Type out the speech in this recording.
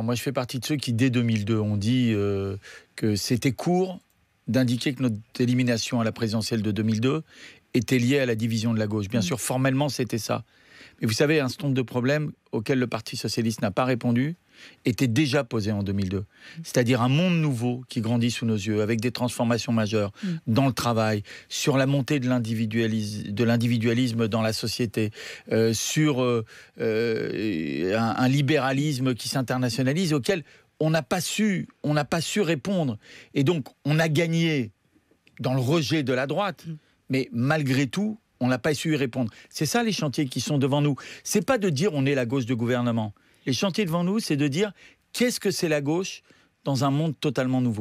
Moi, je fais partie de ceux qui, dès 2002, ont dit euh, que c'était court, d'indiquer que notre élimination à la présidentielle de 2002 était liée à la division de la gauche. Bien mm. sûr, formellement, c'était ça. Mais vous savez, un nombre de problèmes auxquels le Parti socialiste n'a pas répondu était déjà posé en 2002. Mm. C'est-à-dire un monde nouveau qui grandit sous nos yeux, avec des transformations majeures mm. dans le travail, sur la montée de l'individualisme dans la société, euh, sur euh, euh, un libéralisme qui s'internationalise, auquel on n'a pas su, on n'a pas su répondre. Et donc, on a gagné dans le rejet de la droite, mm. mais malgré tout, on n'a pas su y répondre. C'est ça les chantiers qui sont devant nous. C'est pas de dire on est la gauche du gouvernement. Les chantiers devant nous, c'est de dire qu'est-ce que c'est la gauche dans un monde totalement nouveau.